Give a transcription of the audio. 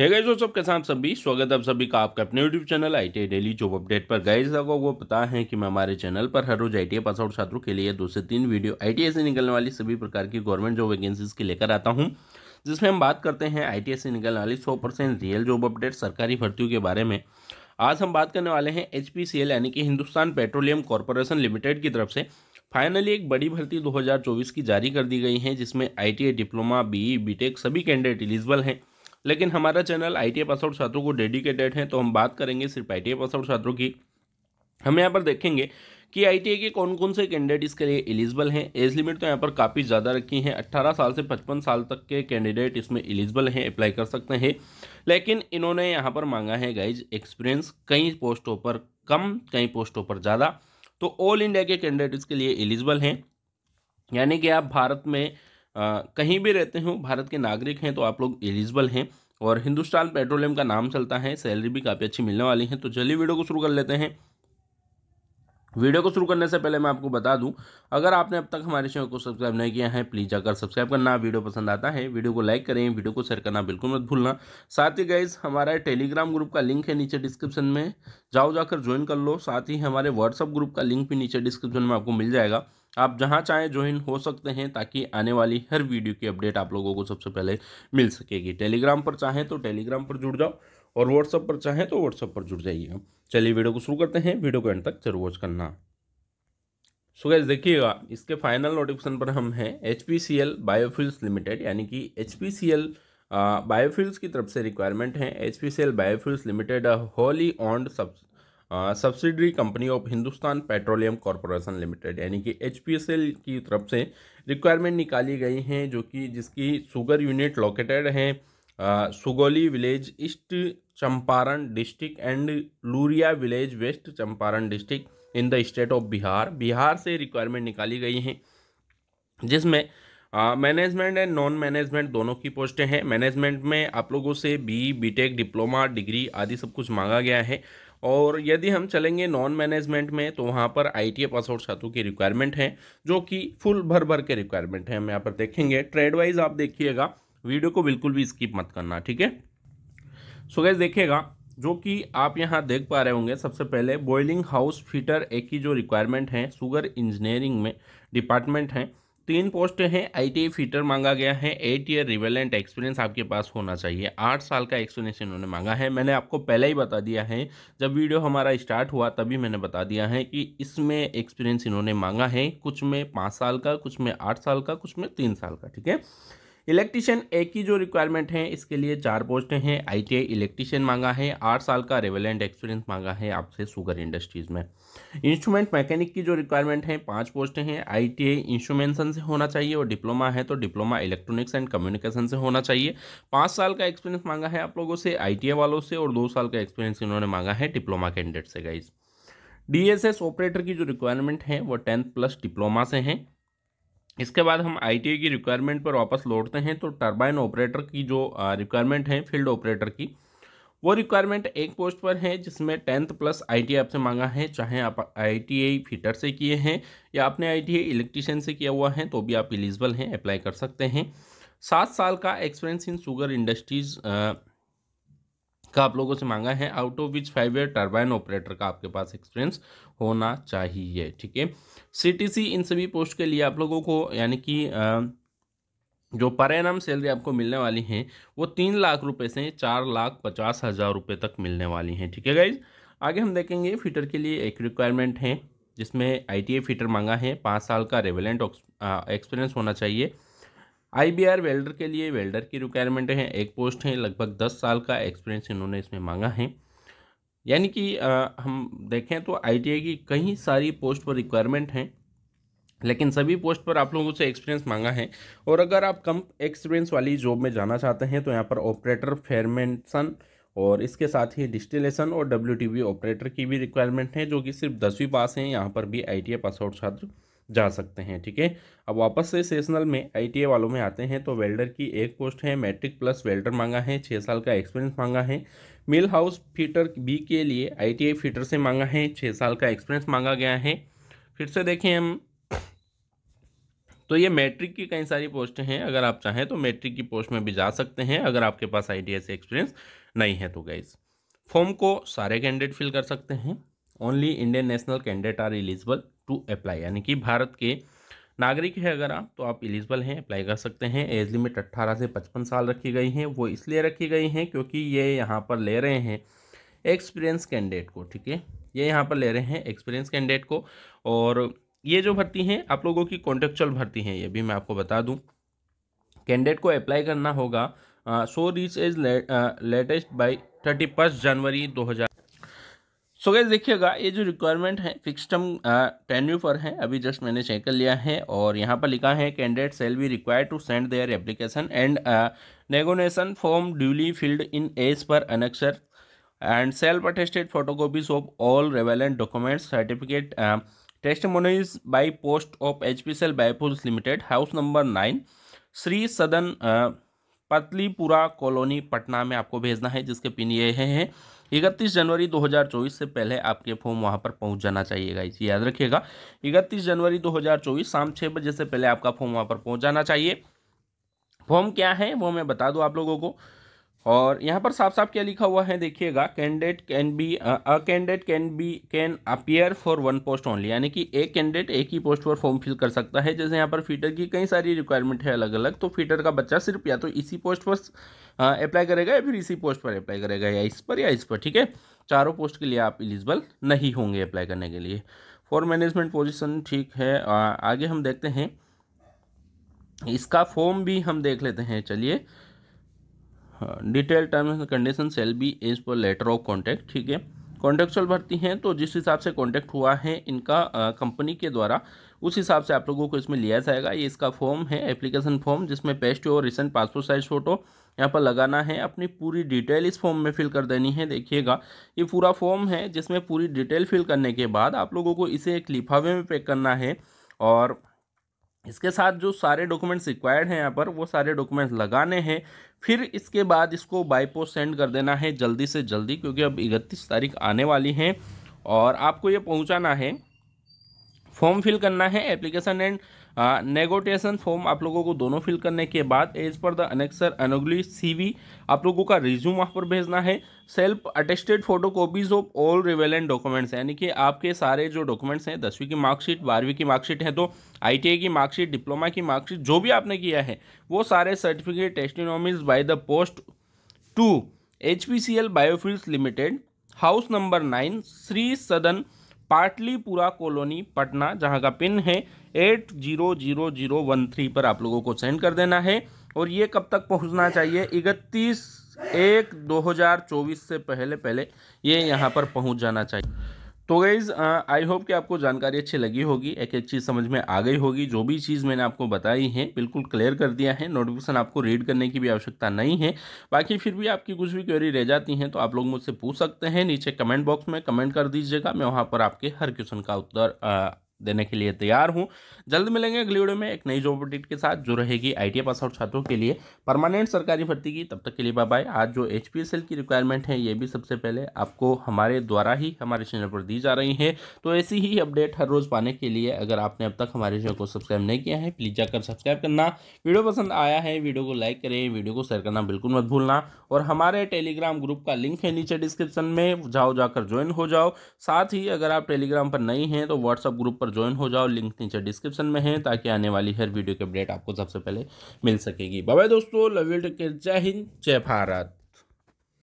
है गाइज दोस्तों सबके साथ सभी स्वागत है आप सभी का आपका अपने YouTube channel I T daily job update पर गए आपको वो पता है कि मैं हमारे चैनल पर हर रोज आई टी पास आउट छात्रों के लिए दो से तीन वीडियो आई से निकलने वाली सभी प्रकार की गवर्नमेंट जॉब वैकेंसीज की लेकर आता हूँ जिसमें हम बात करते हैं आई से निकलने वाली सौ रियल जॉब अपडेट सरकारी भर्तियों के बारे में आज हम बात करने वाले हैं एच यानी कि हिंदुस्तान पेट्रोलियम कॉरपोरेशन लिमिटेड की तरफ से फाइनली एक बड़ी भर्ती 2024 की जारी कर दी गई है जिसमें ITI diploma BE BTech e, सभी कैंडिडेट एलिजिबल हैं लेकिन हमारा channel I T pass out छात्रों को डेडिकेटेड है तो हम बात करेंगे सिर्फ आई टी पास आउट छात्रों की हम यहाँ पर देखेंगे कि आई के कौन कौन से कैंडिडेट इसके लिए एलिजिबल हैं एज लिमिट तो यहाँ पर काफ़ी ज़्यादा रखी है 18 साल से 55 साल तक के कैंडिडेट इसमें एलिजिबल हैं अप्लाई कर सकते हैं लेकिन इन्होंने यहाँ पर मांगा है गाइज एक्सपीरियंस कई पोस्टों पर कम कई पोस्टों पर ज़्यादा तो ऑल इंडिया के कैंडिडेट इसके लिए एलिजिबल हैं यानी कि आप भारत में आ, कहीं भी रहते हो भारत के नागरिक हैं तो आप लोग एलिजिबल हैं और हिंदुस्तान पेट्रोलियम का नाम चलता है सैलरी भी काफ़ी अच्छी मिलने वाली है तो चलिए वीडियो को शुरू कर लेते हैं वीडियो को शुरू करने से पहले मैं आपको बता दूं अगर आपने अब तक हमारे चैनल को सब्सक्राइब नहीं किया है प्लीज़ जाकर सब्सक्राइब करना वीडियो पसंद आता है वीडियो को लाइक करें वीडियो को शेयर करना बिल्कुल मत भूलना साथ ही गाइज हमारा टेलीग्राम ग्रुप का लिंक है नीचे डिस्क्रिप्शन में जाओ जाकर ज्वाइन कर लो साथ ही हमारे व्हाट्सअप ग्रुप का लिंक भी नीचे डिस्क्रिप्शन में आपको मिल जाएगा आप जहाँ चाहें ज्वाइन हो सकते हैं ताकि आने वाली हर वीडियो की अपडेट आप लोगों को सबसे पहले मिल सकेगी टेलीग्राम पर चाहें तो टेलीग्राम पर जुड़ जाओ और व्हाट्सअप पर चाहें तो व्हाट्सअप पर जुड़ जाइए चलिए वीडियो को शुरू करते हैं वीडियो को एंड तक जरूर वॉच करना सो गैस देखिएगा इसके फाइनल नोटिफिकेशन पर हम हैं H P C L biofuels limited यानी कि H P C L biofuels की तरफ से रिक्वायरमेंट है H P C L biofuels limited wholly owned subsidiary company of Hindustan petroleum corporation limited यानी कि एच की तरफ से रिक्वायरमेंट निकाली गई हैं जो कि जिसकी सुगर यूनिट लोकेटेड हैं Sugauli village east Champaran district and Lauriya village west Champaran district in the state of Bihar Bihar से रिक्वायरमेंट निकाली गई हैं जिसमें मैनेजमेंट एंड नॉन मैनेजमेंट दोनों की पोस्टें हैं मैनेजमेंट में आप लोगों से बी बीटेक डिप्लोमा डिग्री आदि सब कुछ मांगा गया है और यदि हम चलेंगे नॉन मैनेजमेंट में तो वहाँ पर आई टी पास आउट छात्रों की रिक्वायरमेंट है जो कि फुल भर भर के रिक्वायरमेंट है हम यहाँ पर देखेंगे ट्रेड वाइज आप देखिएगा वीडियो को बिल्कुल भी स्किप मत करना ठीक है सो गैस देखिएगा जो कि आप यहाँ देख पा रहे होंगे सबसे पहले बॉयलिंग हाउस फीटर एक की जो रिक्वायरमेंट है सुगर इंजीनियरिंग में डिपार्टमेंट है तीन पोस्ट हैं आई फीटर e मांगा गया है एट ईयर रिवेलेंट एक्सपीरियंस आपके पास होना चाहिए आठ साल का एक्सपीरियंस इन्होंने मांगा है मैंने आपको पहले ही बता दिया है जब वीडियो हमारा स्टार्ट हुआ तभी मैंने बता दिया है कि इसमें एक्सपीरियंस इन्होंने मांगा है कुछ में पाँच साल का कुछ में आठ साल का कुछ में तीन साल का ठीक है इलेक्ट्रीशियन ए की जो रिक्वायरमेंट है इसके लिए चार पोस्ट हैं आईटीआई इलेक्ट्रीशियन मांगा है आठ साल का रेवेलेंट एक्सपीरियंस मांगा है आपसे शुगर इंडस्ट्रीज में इंस्ट्रूमेंट मैकेनिक की जो रिक्वायरमेंट है पाँच पोस्ट हैं आईटीआई इंस्ट्रूमेंटेशन से होना चाहिए और डिप्लोमा है तो डिप्लोमा इलेक्ट्रॉनिक्स एंड कम्युनिकेशन से होना चाहिए पाँच साल का एक्सपीरियंस मांगा है आप लोगों से आई वालों से और दो साल का एक्सपीरियंस इन्होंने मांगा है डिप्लोमा कैंडिडेट से गाइज़ एस ऑपरेटर की जो रिक्वायरमेंट है वो टेंथ प्लस डिप्लोमा से हैं इसके बाद हम आई e की रिक्वायरमेंट पर वापस लौटते हैं तो टर्बाइन ऑपरेटर की जो रिक्वायरमेंट है फील्ड ऑपरेटर की वो रिक्वायरमेंट एक पोस्ट पर है जिसमें टेंथ प्लस आई आपसे मांगा है चाहे आप आई फिटर e से किए हैं या आपने आई इलेक्ट्रिशियन e से किया हुआ है तो भी आप एलिजिबल हैं अप्लाई कर सकते हैं सात साल का एक्सपीरियंस इन शुगर इंडस्ट्रीज़ का आप लोगों से मांगा है out of which five year turbine operator का आपके पास एक्सपीरियंस होना चाहिए ठीक है सीटीसी इन सभी पोस्ट के लिए आप लोगों को यानी कि जो पर एनम सैलरी आपको मिलने वाली है वो तीन लाख रुपए से चार लाख पचास हज़ार रुपये तक मिलने वाली हैं ठीक है गाइज आगे हम देखेंगे फीटर के लिए एक रिक्वायरमेंट है जिसमें आई टी फीटर मांगा है पाँच साल का रेवेलेंट एक्सपीरियंस होना चाहिए आईबीआर वेल्डर के लिए वेल्डर की रिक्वायरमेंट है एक पोस्ट है लगभग दस साल का एक्सपीरियंस इन्होंने इसमें मांगा है यानी कि आ, हम देखें तो आईटीआई की कई सारी पोस्ट पर रिक्वायरमेंट हैं लेकिन सभी पोस्ट पर आप लोगों से एक्सपीरियंस मांगा है और अगर आप कम एक्सपीरियंस वाली जॉब में जाना चाहते हैं तो यहाँ पर ऑपरेटर फेरमेंटसन और इसके साथ ही डिस्टिलेशन और डब्ल्यू ऑपरेटर की भी रिक्वायरमेंट है जो कि सिर्फ दसवीं पास हैं यहाँ पर भी आई पास आउट छात्र जा सकते हैं ठीक है अब वापस से सेशनल में आई वालों में आते हैं तो वेल्डर की एक पोस्ट है मैट्रिक प्लस वेल्डर मांगा है छः साल का एक्सपीरियंस मांगा है मिल हाउस फीटर बी के लिए आई फीटर से मांगा है छः साल का एक्सपीरियंस मांगा गया है फिर से देखें हम तो ये मैट्रिक की कई सारी पोस्ट हैं अगर आप चाहें तो मैट्रिक की पोस्ट में भी जा सकते हैं अगर आपके पास आई से एक्सपीरियंस नहीं है तो गाइज फॉर्म को सारे कैंडिडेट फिल कर सकते हैं only Indian national candidate are eligible to apply यानी कि भारत के नागरिक है अगर आप तो आप एलिजिबल हैं अप्लाई कर सकते हैं एज लिमिट अट्ठारह से पचपन साल रखी गई हैं वो इसलिए रखी गई हैं क्योंकि ये यहाँ पर ले रहे हैं एक्सपीरियंस कैंडिडेट को ठीक है ये यहाँ पर ले रहे हैं एक्सपीरियंस कैंडिडेट को और ये जो भर्ती हैं आप लोगों की कॉन्ट्रेक्चुअल भर्ती हैं ये भी मैं आपको बता दूँ कैंडिडेट को अप्लाई करना होगा so reach is latest by thirty first जनवरी दो हज़ार सो गैस देखिएगा ये जो रिक्वायरमेंट है फिक्स टर्म टेन्यू पर है अभी जस्ट मैंने चेक कर लिया है और यहाँ पर लिखा है candidate shall be require to send their application and nomination form duly filled in as per annexure and self attested photocopies of all relevant documents certificate test testimonies by post of H P C L biofuels limited house number nine Shri Sadan uh, पतलीपुरा colony Patna में आपको भेजना है जिसके pin ये हैं इकतीस जनवरी 2024 से पहले आपके फॉर्म वहां पर पहुंच जाना चाहिए गाइस याद रखिएगा इकतीस जनवरी 2024 शाम छः बजे से पहले आपका फॉर्म वहां पर पहुंच जाना चाहिए फॉर्म क्या है वो मैं बता दूं आप लोगों को और यहाँ पर साफ साफ क्या लिखा हुआ है देखिएगा candidate can be a candidate can be can appear for one post only यानी कि एक कैंडिडेट एक ही पोस्ट पर फॉर्म फिल कर सकता है जैसे यहाँ पर फीटर की कई सारी रिक्वायरमेंट है अलग अलग तो फीटर का बच्चा सिर्फ या तो इसी पोस्ट पर अप्लाई करेगा या फिर इसी पोस्ट पर अप्लाई करेगा या इस पर या इस पर ठीक है चारों पोस्ट के लिए आप एलिजिबल नहीं होंगे अप्लाई करने के लिए फॉर मैनेजमेंट पोजिशन ठीक है आगे हम देखते हैं इसका फॉर्म भी हम देख लेते हैं चलिए detail terms and condition shall be as per letter of contact ठीक है कॉन्टेक्चुअल भर्ती हैं तो जिस हिसाब से कॉन्टैक्ट हुआ है इनका कंपनी के द्वारा उस हिसाब से आप लोगों को इसमें लिया जाएगा ये इसका फॉर्म है एप्लीकेशन फॉर्म जिसमें पेस्ट और रिसेंट पासपोर्ट साइज फ़ोटो यहाँ पर लगाना है अपनी पूरी डिटेल इस फॉर्म में फिल कर देनी है देखिएगा ये पूरा फॉर्म है जिसमें पूरी डिटेल फिल करने के बाद आप लोगों को इसे एक लिफावे में पैक करना है और इसके साथ जो सारे डॉक्यूमेंट्स रिक्वायर्ड हैं यहाँ पर वो सारे डॉक्यूमेंट्स लगाने हैं फिर इसके बाद इसको बाईपोस्ट सेंड कर देना है जल्दी से जल्दी क्योंकि अब इकतीस तारीख आने वाली है और आपको ये पहुंचाना है फॉर्म फिल करना है एप्लीकेशन एंड नेगोटेशन फॉर्म आप लोगों को दोनों फिल करने के बाद as per the annexure अनोगली CV आप लोगों का रिज्यूम वहाँ पर भेजना है self attested photo copies of all relevant documents यानी कि आपके सारे जो डॉक्यूमेंट्स हैं दसवीं की मार्कशीट बारहवीं की मार्कशीट है तो आईटीआई की मार्कशीट डिप्लोमा की मार्कशीट जो भी आपने किया है वो सारे certificate testimonies by the post to H P C L biofuels limited house number nine Shri Sadan Patliputra colony Patna जहां का पिन है eight zero zero zero one three पर आप लोगों को सेंड कर देना है और ये कब तक पहुंचना चाहिए इकतीस एक दो हज़ार चौबीस से पहले पहले ये यहाँ पर पहुंच जाना चाहिए तो गाइज़ आई होप कि आपको जानकारी अच्छी लगी होगी एक एक चीज़ समझ में आ गई होगी जो भी चीज़ मैंने आपको बताई है बिल्कुल क्लियर कर दिया है नोटिफिकेशन आपको रीड करने की भी आवश्यकता नहीं है बाकी फिर भी आपकी कुछ भी क्वेरी रह जाती हैं तो आप लोग मुझसे पूछ सकते हैं नीचे कमेंट बॉक्स में कमेंट कर दीजिएगा मैं वहाँ पर आपके हर क्वेश्चन का उत्तर देने के लिए तैयार हूँ जल्द मिलेंगे अगली वीडियो में एक नई जॉब अपडेट के साथ जो रहेगी आई पास आउट छात्रों के लिए परमानेंट सरकारी भर्ती की तब तक के लिए बाय आज जो एच की रिक्वायरमेंट है ये भी सबसे पहले आपको हमारे द्वारा ही हमारे चैनल पर दी जा रही है तो ऐसी ही अपडेट हर रोज़ पाने के लिए अगर आपने अब तक हमारे चैनल को सब्सक्राइब नहीं किया है प्लीज़ जाकर सब्सक्राइब करना वीडियो पसंद आया है वीडियो को लाइक करें वीडियो को शेयर करना बिल्कुल मत भूलना और हमारे टेलीग्राम ग्रुप का लिंक है नीचे डिस्क्रिप्शन में जाओ जाकर ज्वाइन हो जाओ साथ ही अगर आप टेलीग्राम पर नहीं हैं तो व्हाट्सअप ग्रुप पर पर ज्वाइन हो जाओ लिंक नीचे डिस्क्रिप्शन में है ताकि आने वाली हर वीडियो की अपडेट आपको सबसे पहले मिल सकेगी बाय दोस्तों लव यू टेक जय हिंद जय भारत